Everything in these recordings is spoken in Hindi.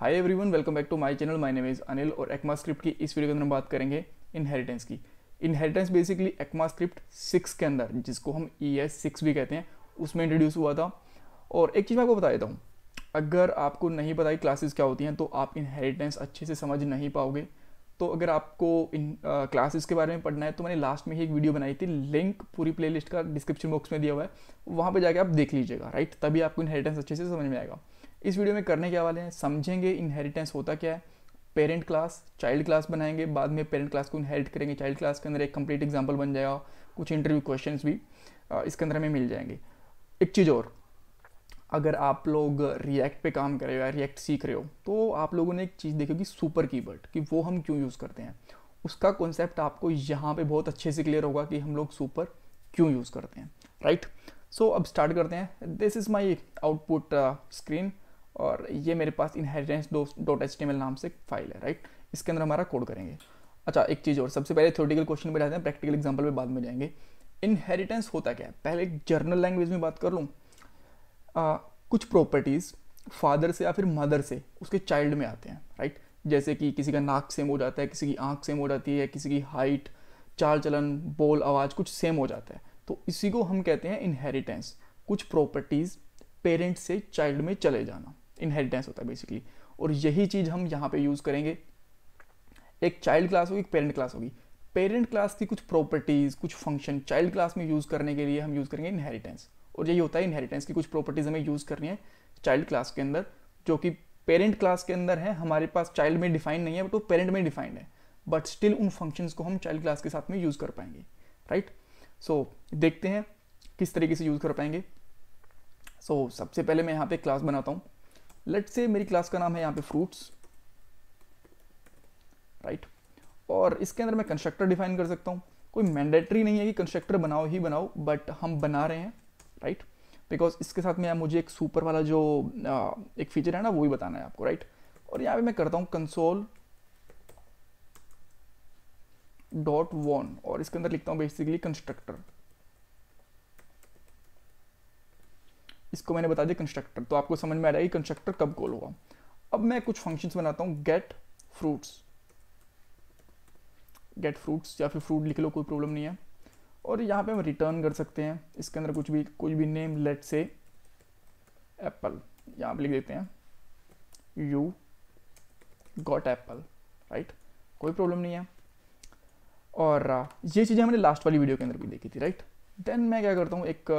Hi everyone welcome back to my channel my name is Anil और एक्मा स्क्रिप्ट की इस वीडियो के अंदर हम बात करेंगे इनहेरिटेंस की inheritance basically ECMAScript six के अंदर जिसको हम ई एस सिक्स भी कहते हैं उसमें इंट्रोड्यूस हुआ था और एक चीज़ मैं आपको बता देता हूँ अगर आपको नहीं पता कि क्लासेस क्या होती हैं तो आप इनहेरिटेंस अच्छे से समझ नहीं पाओगे तो अगर आपको इन क्लासेस के बारे में पढ़ना है तो मैंने लास्ट में ही एक वीडियो बनाई थी लिंक पूरी प्लेलिस्ट का डिस्क्रिप्शन बॉक्स में दिया हुआ है वहाँ पर जाके आप देख लीजिएगा राइट तभी आपको इनहेरिटेंस अच्छे से समझ में आएगा इस वीडियो में करने क्या वाले हैं समझेंगे इनहेरिटेंस होता क्या है पेरेंट क्लास चाइल्ड क्लास बनाएंगे बाद में पेरेंट क्लास को इनहेरिट करेंगे चाइल्ड क्लास के अंदर एक कंप्लीट एग्जाम्पल बन जाएगा कुछ इंटरव्यू क्वेश्चन भी इसके अंदर हमें मिल जाएंगे एक चीज़ और अगर आप लोग रिएक्ट पे काम कर रहे हो या रिएक्ट सीख रहे हो तो आप लोगों ने एक चीज़ देखी होगी सुपर कीवर्ड कि वो हम क्यों यूज़ करते हैं उसका कॉन्सेप्ट आपको यहाँ पे बहुत अच्छे से क्लियर होगा कि हम लोग सुपर क्यों यूज़ करते हैं राइट right? सो so, अब स्टार्ट करते हैं this is my output screen और ये मेरे पास इनहेरिटेंस डॉट एच नाम से फाइल है राइट इसके अंदर हमारा कोड करेंगे अच्छा एक चीज़ और सबसे पहले थ्योरेटिकल क्वेश्चन पे जाते हैं प्रैक्टिकल एग्जाम्पल पर बाद में जाएंगे इनहेरिटेंस होता क्या है पहले एक जर्नल लैंग्वेज में बात कर लूँ कुछ प्रॉपर्टीज़ फादर से या फिर मदर से उसके चाइल्ड में आते हैं राइट जैसे कि किसी का नाक सेम हो जाता है किसी की आँख सेम हो जाती है किसी की हाइट चाल चलन बोल आवाज़ कुछ सेम हो जाता है तो इसी को हम कहते हैं इनहेरिटेंस कुछ प्रॉपर्टीज़ पेरेंट्स से चाइल्ड में चले जाना इनहेरिटेंस होता है बेसिकली और यही चीज़ हम यहाँ पे यूज़ करेंगे एक चाइल्ड क्लास होगी एक पेरेंट क्लास होगी पेरेंट क्लास की कुछ प्रॉपर्टीज़ कुछ फंक्शन चाइल्ड क्लास में यूज़ करने के लिए हम यूज़ करेंगे इनहेरिटेंस और यही होता है इनहेरिटेंस की कुछ प्रॉपर्टीज़ हमें यूज़ करनी है चाइल्ड क्लास के अंदर जो कि पेरेंट क्लास के अंदर है हमारे पास चाइल्ड में डिफाइन नहीं है बट वो पेरेंट में डिफाइंड है बट स्टिल उन फंक्शंस को हम चाइल्ड क्लास के साथ में यूज़ कर पाएंगे राइट सो so, देखते हैं किस तरीके से यूज़ कर पाएंगे सो so, सबसे पहले मैं यहाँ पे क्लास बनाता हूँ लेट से मेरी क्लास का नाम है यहाँ पे फ्रूट्स राइट और इसके अंदर मैं कंस्ट्रक्टर डिफाइन कर सकता हूँ कोई मैंडेटरी नहीं है कि कंस्ट्रक्टर बनाओ ही बनाओ बट हम बना रहे हैं राइट right? बिकॉज इसके साथ में मुझे एक सुपर वाला जो आ, एक फीचर है ना वो भी बताना है आपको राइट right? और यहाँ पे मैं करता हूँ कंसोल डॉट वॉन और इसके अंदर लिखता हूँ बेसिकली कंस्ट्रक्टर इसको मैंने बता दिया कंस्ट्रक्टर तो आपको समझ में आ जाएगी कंस्ट्रक्टर कब कॉल हुआ अब मैं कुछ फंक्शंस बनाता हूँ गेट फ्रूट्स गेट फ्रूट्स या फिर फ्रूट लिख लो कोई प्रॉब्लम नहीं है और यहाँ पे हम रिटर्न कर सकते हैं इसके अंदर कुछ भी कुछ भी नेम लेट से एप्पल यहाँ पर लिख देते हैं यू गॉट एप्पल राइट कोई प्रॉब्लम नहीं है और ये चीज़ें हमने लास्ट वाली वीडियो के अंदर भी देखी थी राइट right? देन मैं क्या करता हूँ एक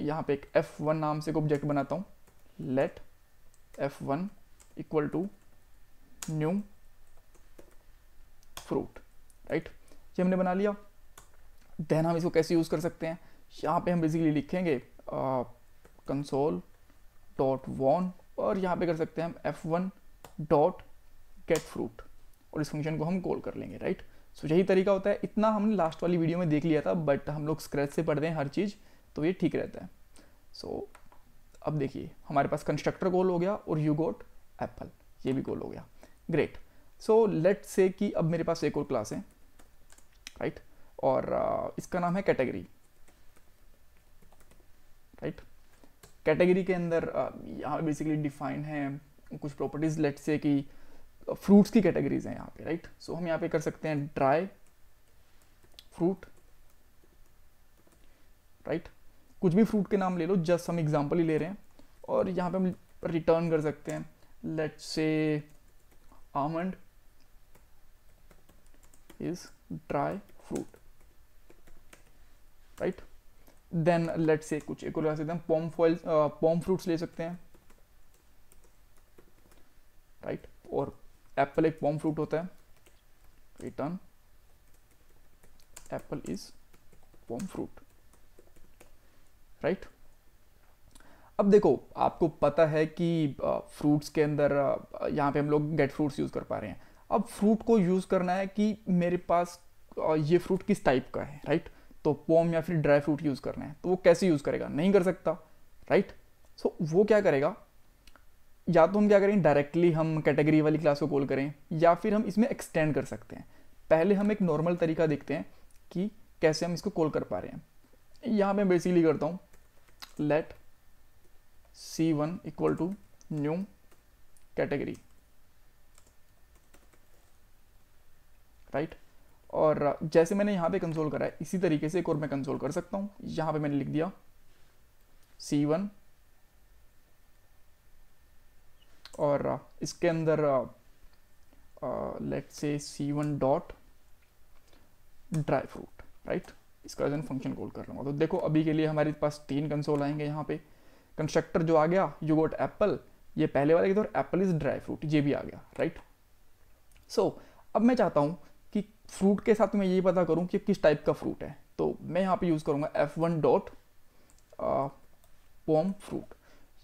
यहाँ पे एक एफ वन नाम से एक ऑब्जेक्ट बनाता हूँ let F one equal to new fruit right ये हमने बना लिया देन हम इसको कैसे यूज़ कर सकते हैं यहाँ पे हम बेसिकली लिखेंगे कंसोल डॉट वॉन और यहाँ पे कर सकते हैं हम F one dot get fruit और इस फंक्शन को हम कॉल कर लेंगे राइट सो यही तरीका होता है इतना हमने लास्ट वाली वीडियो में देख लिया था बट हम लोग स्क्रैच से पढ़ते हैं हर चीज़ तो ये ठीक रहता है सो so, अब देखिए हमारे पास कंस्ट्रक्टर गोल हो गया और यू गोट एप्पल ये भी गोल हो गया ग्रेट सो लेट से कि अब मेरे पास एक और क्लास है राइट right? और uh, इसका नाम है कैटेगरी राइट कैटेगरी के अंदर uh, यहाँ बेसिकली डिफाइन है कुछ प्रॉपर्टीज़ लेट से कि फ्रूट्स की कैटेगरीज हैं यहाँ पे राइट सो so, हम यहाँ पे कर सकते हैं ड्राई फ्रूट राइट कुछ भी फ्रूट के नाम ले लो जस्ट हम एग्जाम्पल ही ले रहे हैं और यहाँ पे हम रिटर्न कर सकते हैं let's say almond is dry fruit right then let's say कुछ एक और सकते हैं पॉम फॉइल पॉम फ्रूट्स ले सकते हैं राइट right? और एप्पल एक पॉम फ्रूट होता है return apple is palm fruit right अब देखो आपको पता है कि फ्रूट्स के अंदर यहाँ पे हम लोग गेट फ्रूट्स यूज़ कर पा रहे हैं अब फ्रूट को यूज़ करना है कि मेरे पास ये फ्रूट किस टाइप का है राइट तो पॉम या फिर ड्राई फ्रूट यूज़ करना है तो वो कैसे यूज़ करेगा नहीं कर सकता राइट सो so, वो क्या करेगा या तो हम क्या करें डायरेक्टली हम कैटेगरी वाली क्लास को कॉल करें या फिर हम इसमें एक्सटेंड कर सकते हैं पहले हम एक नॉर्मल तरीका देखते हैं कि कैसे हम इसको कॉल कर पा रहे हैं यहाँ मैं बेसिकली करता हूँ let C one equal to new category right और जैसे मैंने यहाँ पे कंसोल करा है इसी तरीके से एक और मैं कंसोल कर सकता हूँ यहाँ पे मैंने लिख दिया सी वन और uh, इसके अंदर let's say C one dot dry fruit right इसका जन फंक्शन कॉल कर लूँगा तो देखो अभी के लिए हमारे पास तीन कंसोल आएंगे यहाँ पे कंस्ट्रक्टर जो आ गया यू गोट एप्पल ये पहले वाले के तौर एप्पल इज़ ड्राई फ्रूट ये भी आ गया राइट सो so, अब मैं चाहता हूँ कि फ्रूट के साथ मैं ये पता करूँ कि किस टाइप का फ्रूट है तो मैं यहाँ पे यूज़ करूँगा F one dot palm fruit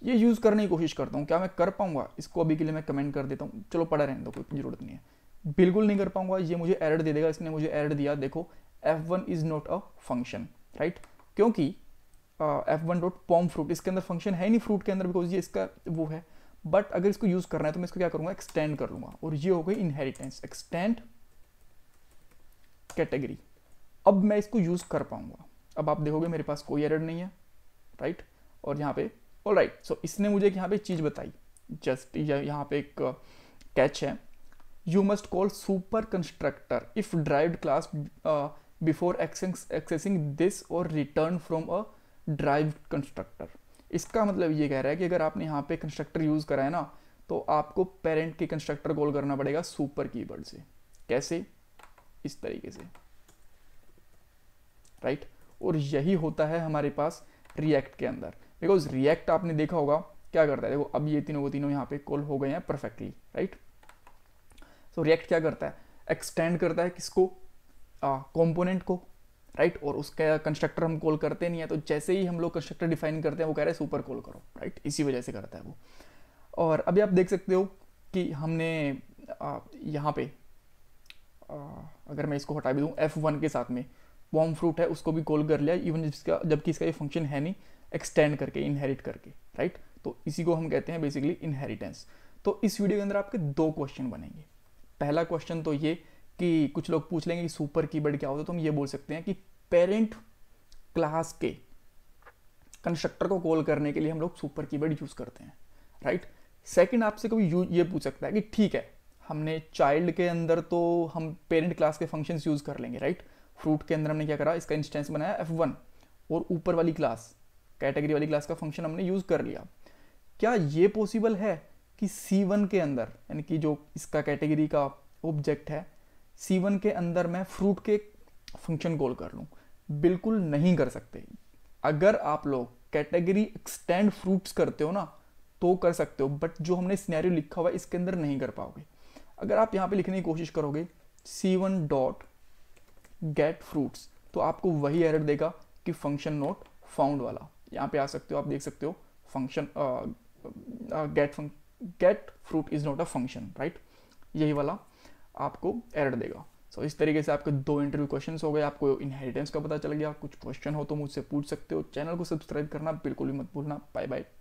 ये यूज़ करने की कोशिश करता हूँ क्या मैं कर पाऊँगा इसको अभी के लिए मैं कमेंट कर देता हूँ चलो पढ़ा रहने दो कोई जरूरत नहीं है बिल्कुल नहीं कर पाऊँगा ये मुझे एरड दे देगा इसने मुझे एरड दिया देखो F one is not a function right क्योंकि F one dot palm fruit इसके अंदर फंक्शन है नहीं फ्रूट के अंदर बिकॉज ये इसका वो है बट अगर इसको यूज़ करना है तो मैं इसको क्या करूँगा एक्सटेंड कर लूँगा और ये हो गई इनहेरिटेंस एक्सटेंड कैटेगरी अब मैं इसको यूज़ कर पाऊँगा अब आप देखोगे मेरे पास कोई एरड नहीं है राइट और यहाँ पे ऑल राइट सो इसने मुझे यहाँ पे चीज़ बताई जस्ट यहाँ पे एक कैच uh, है you must call super constructor if derived class before accessing this और return from a derived constructor इसका मतलब ये कह रहा है कि अगर आपने यहाँ पे कंस्ट्रक्टर यूज़ करा है ना तो आपको पेरेंट के कंस्ट्रक्टर कॉल करना पड़ेगा सुपर कीवर्ड से कैसे इस तरीके से राइट right? और यही होता है हमारे पास रिएक्ट के अंदर बिकॉज रिएक्ट आपने देखा होगा क्या करता है देखो अब ये तीनों वो तीनों यहाँ पे कॉल हो गए हैं परफेक्टली राइट सो रिएक्ट क्या करता है एक्सटेंड करता है किसको कॉम्पोनेंट को राइट right? और उसका कंस्ट्रक्टर हम कॉल करते नहीं है तो जैसे ही हम लोग कंस्ट्रक्टर डिफाइन करते हैं वो कह रहे हैं सुपर कॉल करो राइट right? इसी वजह से करता है वो और अभी आप देख सकते हो कि हमने यहाँ पे आ, अगर मैं इसको हटा भी दूँ एफ वन के साथ में वॉम फ्रूट है उसको भी कॉल कर लिया इवन इसका जबकि इसका ये फंक्शन है नहीं एक्सटेंड करके इनहेरिट करके राइट तो इसी को हम कहते हैं बेसिकली इनहेरिटेंस तो इस वीडियो के अंदर आपके दो क्वेश्चन बनेंगे पहला क्वेश्चन तो ये कि कुछ लोग पूछ लेंगे कि सुपर कीबर्ड क्या होता है तो हम ये बोल सकते हैं कि पेरेंट क्लास के कंस्ट्रक्टर को कॉल करने के लिए हम लोग सुपर कीबर्ड यूज़ करते हैं राइट सेकेंड आपसे कभी ये पूछ सकता है कि ठीक है हमने चाइल्ड के अंदर तो हम पेरेंट क्लास के फंक्शंस यूज़ कर लेंगे राइट right? फ्रूट के अंदर हमने क्या करा इसका इंस्टेंस बनाया एफ वन और ऊपर वाली क्लास कैटेगरी वाली क्लास का फंक्शन हमने यूज़ कर लिया क्या ये पॉसिबल है कि सी वन के अंदर यानी कि जो इसका कैटेगरी का ऑब्जेक्ट है सी वन के अंदर मैं फ्रूट के फंक्शन कॉल कर लूँ बिल्कुल नहीं कर सकते अगर आप लोग कैटेगरी एक्सटेंड फ्रूट्स करते हो ना तो कर सकते हो बट जो हमने स्नैरियो लिखा हुआ है इसके अंदर नहीं कर पाओगे अगर आप यहाँ पे लिखने की कोशिश करोगे C one dot get fruits तो आपको वही एरर देगा कि फंक्शन नोट फाउंड वाला यहाँ पे आ सकते हो आप देख सकते हो function get get fruit is not a function right यही वाला आपको एरर देगा सो so, इस तरीके से आपके दो इंटरव्यू क्वेश्चन हो गए आपको इनहेरिटेंस का पता चल गया कुछ क्वेश्चन हो तो मुझसे पूछ सकते हो चैनल को सब्सक्राइब करना बिल्कुल भी मत भूलना बाय बाय